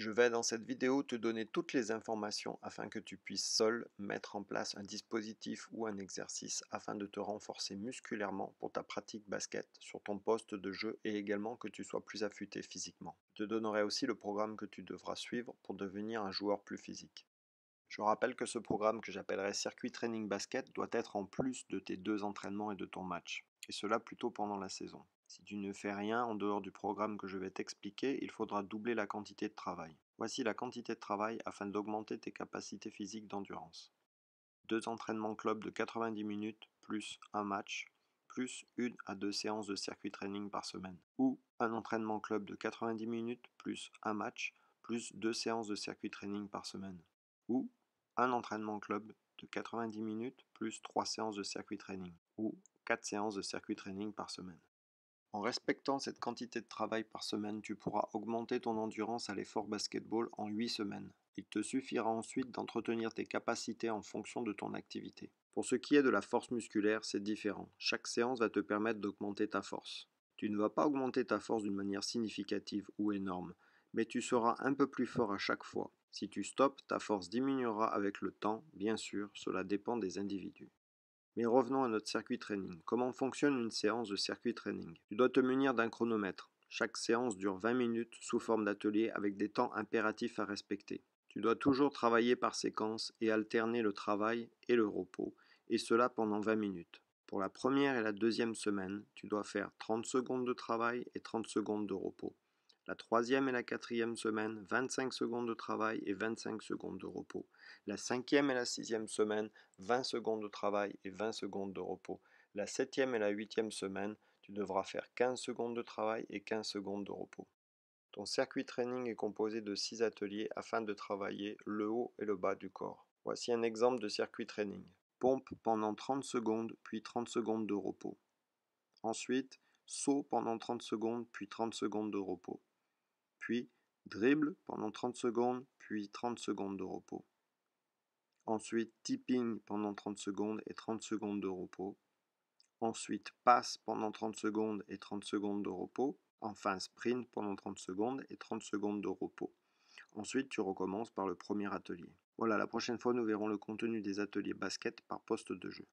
Je vais dans cette vidéo te donner toutes les informations afin que tu puisses seul mettre en place un dispositif ou un exercice afin de te renforcer musculairement pour ta pratique basket sur ton poste de jeu et également que tu sois plus affûté physiquement. Je te donnerai aussi le programme que tu devras suivre pour devenir un joueur plus physique. Je rappelle que ce programme que j'appellerai Circuit Training Basket doit être en plus de tes deux entraînements et de ton match, et cela plutôt pendant la saison. Si tu ne fais rien en dehors du programme que je vais t'expliquer, il faudra doubler la quantité de travail. Voici la quantité de travail afin d'augmenter tes capacités physiques d'endurance. Deux entraînements club de 90 minutes plus un match plus une à deux séances de circuit training par semaine ou un entraînement club de 90 minutes plus un match plus deux séances de circuit training par semaine ou un entraînement club de 90 minutes plus trois séances de circuit training ou quatre séances de circuit training par semaine. En respectant cette quantité de travail par semaine, tu pourras augmenter ton endurance à l'effort basketball en 8 semaines. Il te suffira ensuite d'entretenir tes capacités en fonction de ton activité. Pour ce qui est de la force musculaire, c'est différent. Chaque séance va te permettre d'augmenter ta force. Tu ne vas pas augmenter ta force d'une manière significative ou énorme, mais tu seras un peu plus fort à chaque fois. Si tu stops, ta force diminuera avec le temps, bien sûr, cela dépend des individus. Mais revenons à notre circuit training. Comment fonctionne une séance de circuit training Tu dois te munir d'un chronomètre. Chaque séance dure 20 minutes sous forme d'atelier avec des temps impératifs à respecter. Tu dois toujours travailler par séquence et alterner le travail et le repos, et cela pendant 20 minutes. Pour la première et la deuxième semaine, tu dois faire 30 secondes de travail et 30 secondes de repos. La troisième et la quatrième semaine, 25 secondes de travail et 25 secondes de repos. La cinquième et la sixième semaine, 20 secondes de travail et 20 secondes de repos. La septième et la huitième semaine, tu devras faire 15 secondes de travail et 15 secondes de repos. Ton circuit training est composé de 6 ateliers afin de travailler le haut et le bas du corps. Voici un exemple de circuit training. Pompe pendant 30 secondes, puis 30 secondes de repos. Ensuite, saut pendant 30 secondes, puis 30 secondes de repos puis dribble pendant 30 secondes, puis 30 secondes de repos. Ensuite, tipping pendant 30 secondes et 30 secondes de repos. Ensuite, passe pendant 30 secondes et 30 secondes de repos. Enfin, sprint pendant 30 secondes et 30 secondes de repos. Ensuite, tu recommences par le premier atelier. Voilà, la prochaine fois, nous verrons le contenu des ateliers basket par poste de jeu.